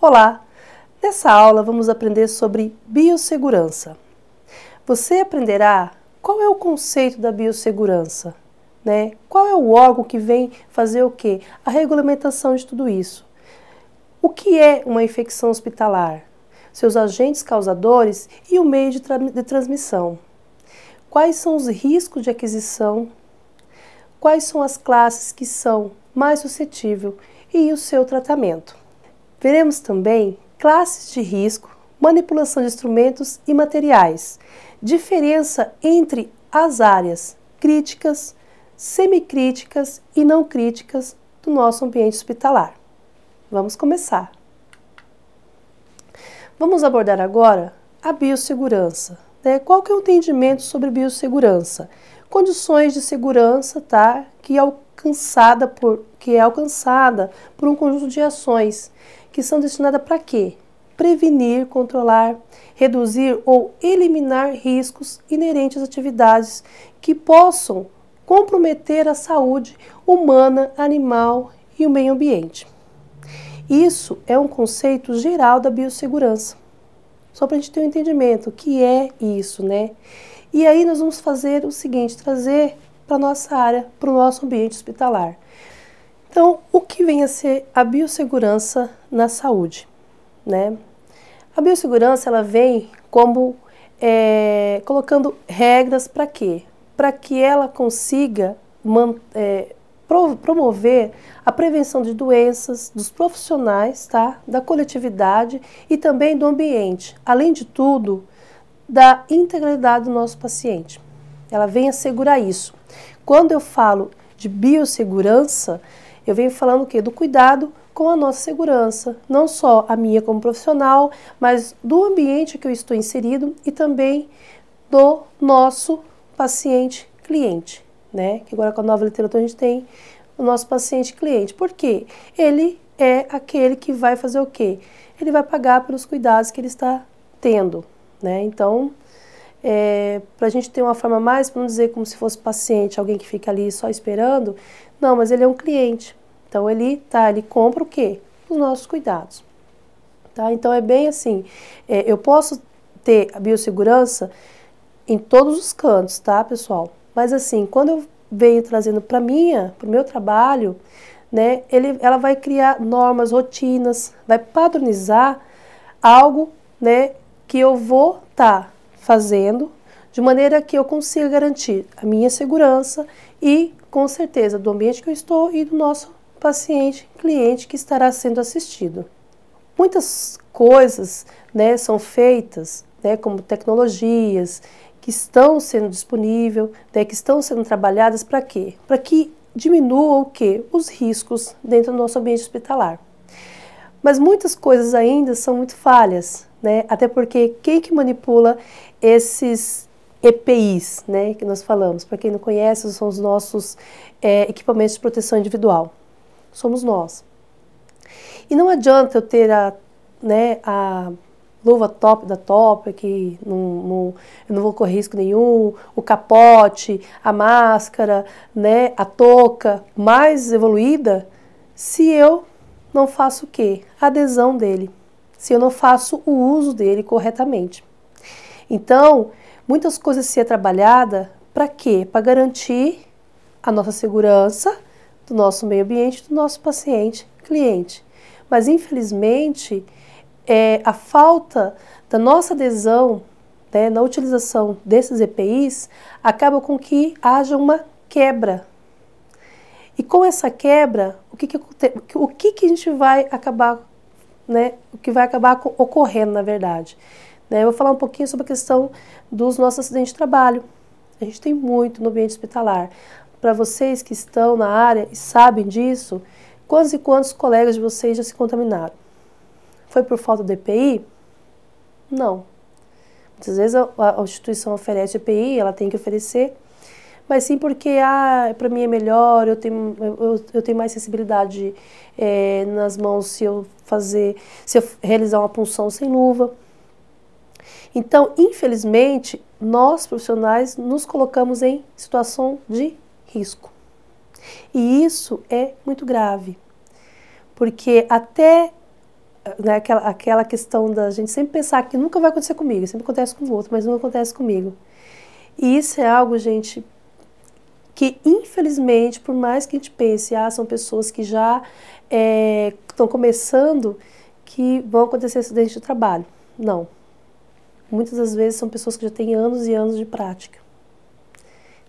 Olá! Nessa aula vamos aprender sobre biossegurança. Você aprenderá qual é o conceito da biossegurança, né? Qual é o órgão que vem fazer o quê? A regulamentação de tudo isso. O que é uma infecção hospitalar? Seus agentes causadores e o meio de, tra de transmissão. Quais são os riscos de aquisição? Quais são as classes que são mais suscetíveis e o seu tratamento? Veremos também classes de risco, manipulação de instrumentos e materiais, diferença entre as áreas críticas, semicríticas e não críticas do nosso ambiente hospitalar. Vamos começar. Vamos abordar agora a biossegurança. Né? Qual que é o entendimento sobre biossegurança? Condições de segurança, tá? Que é alcançada por que é alcançada por um conjunto de ações que são destinadas para quê? Prevenir, controlar, reduzir ou eliminar riscos inerentes às atividades que possam comprometer a saúde humana, animal e o meio ambiente. Isso é um conceito geral da biossegurança. Só para a gente ter um entendimento o que é isso, né? E aí nós vamos fazer o seguinte, trazer para nossa área, para o nosso ambiente hospitalar. Então, o que vem a ser a biossegurança na saúde, né? A biossegurança ela vem como é, colocando regras para quê? Para que ela consiga man, é, promover a prevenção de doenças dos profissionais, tá? da coletividade e também do ambiente. Além de tudo, da integralidade do nosso paciente. Ela vem assegurar isso. Quando eu falo de biossegurança, eu venho falando o quê? Do cuidado com a nossa segurança, não só a minha como profissional, mas do ambiente que eu estou inserido e também do nosso paciente cliente, né? Que agora com a nova literatura a gente tem o nosso paciente cliente. Por quê? Ele é aquele que vai fazer o quê? Ele vai pagar pelos cuidados que ele está tendo, né? Então, é, para a gente ter uma forma mais, para não dizer como se fosse paciente, alguém que fica ali só esperando, não, mas ele é um cliente. Então ele tá, ele compra o quê? Os nossos cuidados. Tá? Então é bem assim, é, eu posso ter a biossegurança em todos os cantos, tá, pessoal? Mas assim, quando eu venho trazendo para minha, para o meu trabalho, né, ele, ela vai criar normas, rotinas, vai padronizar algo, né, que eu vou estar tá fazendo de maneira que eu consiga garantir a minha segurança e, com certeza, do ambiente que eu estou e do nosso paciente, cliente que estará sendo assistido. Muitas coisas né, são feitas, né, como tecnologias que estão sendo disponíveis, né, que estão sendo trabalhadas para quê? Para que diminua o quê? Os riscos dentro do nosso ambiente hospitalar. Mas muitas coisas ainda são muito falhas, né? Até porque quem que manipula esses EPIs, né, que nós falamos? Para quem não conhece, são os nossos é, equipamentos de proteção individual somos nós. E não adianta eu ter a, né, a luva top da top, que não, não, eu não vou correr risco nenhum, o capote, a máscara, né, a touca mais evoluída, se eu não faço o quê? A adesão dele, se eu não faço o uso dele corretamente. Então, muitas coisas se é trabalhada para quê? Para garantir a nossa segurança do nosso meio ambiente, do nosso paciente, cliente. Mas, infelizmente, é, a falta da nossa adesão né, na utilização desses EPIs acaba com que haja uma quebra. E com essa quebra, o que, que, o que, que a gente vai acabar, né, o que vai acabar ocorrendo, na verdade? Né, eu vou falar um pouquinho sobre a questão dos nossos acidentes de trabalho. A gente tem muito no ambiente hospitalar para vocês que estão na área e sabem disso, quantos e quantos colegas de vocês já se contaminaram? Foi por falta de EPI? Não. Muitas vezes a, a, a instituição oferece EPI, ela tem que oferecer, mas sim porque ah, é para mim é melhor, eu tenho, eu, eu tenho mais sensibilidade é, nas mãos se eu fazer, se eu realizar uma punção sem luva. Então, infelizmente, nós profissionais nos colocamos em situação de risco. E isso é muito grave, porque até né, aquela, aquela questão da gente sempre pensar que nunca vai acontecer comigo, sempre acontece com o outro, mas não acontece comigo. E isso é algo, gente, que infelizmente, por mais que a gente pense, ah, são pessoas que já é, estão começando, que vão acontecer acidentes de trabalho. Não. Muitas das vezes são pessoas que já têm anos e anos de prática.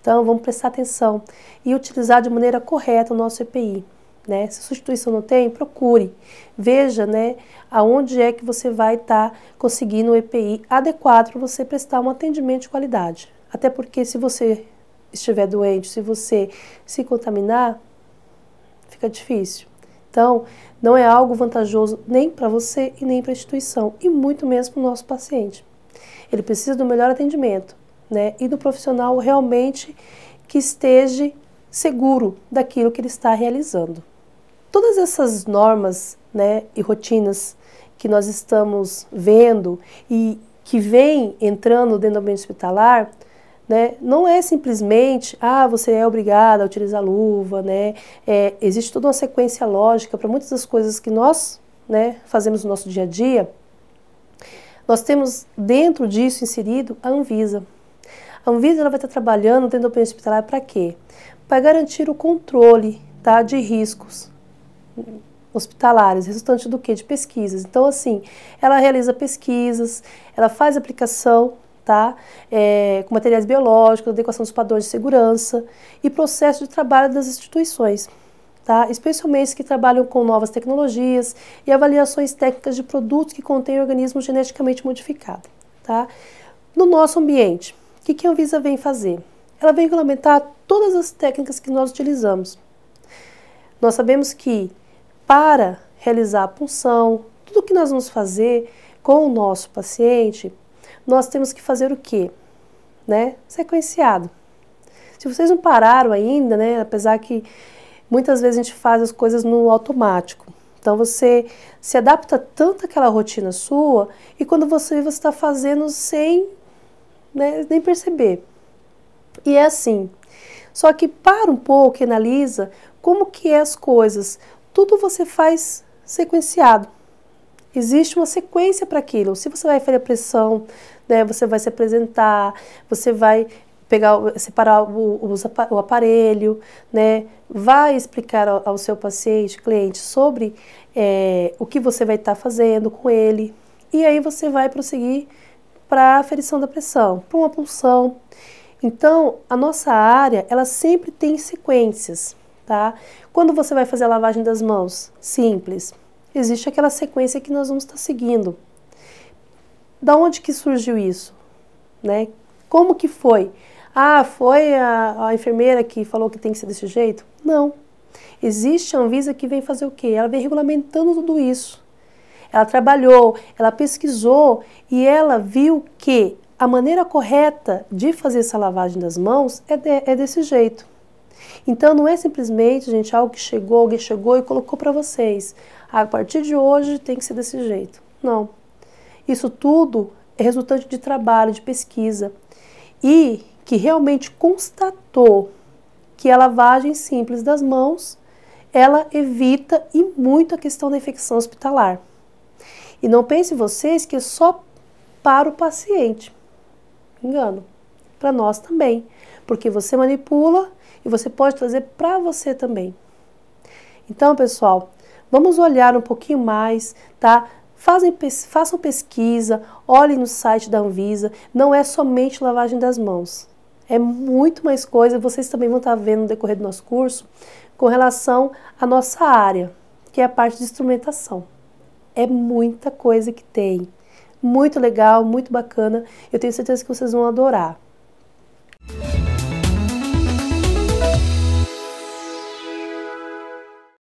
Então, vamos prestar atenção e utilizar de maneira correta o nosso EPI. Né? Se substituição não tem, procure. Veja né, aonde é que você vai estar tá conseguindo o EPI adequado para você prestar um atendimento de qualidade. Até porque se você estiver doente, se você se contaminar, fica difícil. Então, não é algo vantajoso nem para você e nem para a instituição, e muito menos para o nosso paciente. Ele precisa do melhor atendimento, né? E do profissional realmente que esteja seguro daquilo que ele está realizando. Todas essas normas, né, e rotinas que nós estamos vendo e que vem entrando dentro do ambiente hospitalar, né, não é simplesmente, ah, você é obrigada a utilizar luva, né? É, existe toda uma sequência lógica para muitas das coisas que nós, né, fazemos no nosso dia a dia. Nós temos dentro disso inserido a Anvisa, a Anvisa ela vai estar trabalhando dentro da plano hospitalar para quê? Para garantir o controle tá, de riscos hospitalares, resultante do que? De pesquisas. Então, assim, ela realiza pesquisas, ela faz aplicação Tá? É, com materiais biológicos, adequação dos padrões de segurança e processo de trabalho das instituições, tá? Especialmente que trabalham com novas tecnologias e avaliações técnicas de produtos que contêm organismos geneticamente modificados, tá? No nosso ambiente, que, que a Anvisa vem fazer? Ela vem regulamentar todas as técnicas que nós utilizamos. Nós sabemos que para realizar a punção, tudo que nós vamos fazer com o nosso paciente, nós temos que fazer o quê? Né? Sequenciado. Se vocês não pararam ainda, né, apesar que muitas vezes a gente faz as coisas no automático. Então você se adapta tanto àquela rotina sua e quando você está fazendo sem né, nem perceber. E é assim. Só que para um pouco e analisa como que é as coisas. Tudo você faz sequenciado. Existe uma sequência para aquilo. Se você vai fazer a pressão, né, você vai se apresentar, você vai pegar, separar o, o, aparelho, né? Vai explicar ao, ao seu paciente, cliente, sobre é, o que você vai estar tá fazendo com ele. E aí você vai prosseguir para a aferição da pressão, para uma pulsão. Então, a nossa área, ela sempre tem sequências, tá? Quando você vai fazer a lavagem das mãos, simples, existe aquela sequência que nós vamos estar tá seguindo. Da onde que surgiu isso, né? Como que foi? Ah, foi a, a enfermeira que falou que tem que ser desse jeito? Não. Existe a Anvisa que vem fazer o quê? Ela vem regulamentando tudo isso ela trabalhou, ela pesquisou e ela viu que a maneira correta de fazer essa lavagem das mãos é, de, é desse jeito. Então não é simplesmente, gente, algo que chegou, alguém chegou e colocou para vocês. A partir de hoje tem que ser desse jeito. Não. Isso tudo é resultante de trabalho, de pesquisa. E que realmente constatou que a lavagem simples das mãos, ela evita e muito a questão da infecção hospitalar. E não pense vocês que é só para o paciente. Engano. Para nós também. Porque você manipula e você pode trazer para você também. Então, pessoal, vamos olhar um pouquinho mais, tá? Fazem, façam pesquisa, olhem no site da Anvisa. Não é somente lavagem das mãos. É muito mais coisa. Vocês também vão estar tá vendo no decorrer do nosso curso com relação à nossa área, que é a parte de instrumentação. É muita coisa que tem. Muito legal, muito bacana. Eu tenho certeza que vocês vão adorar.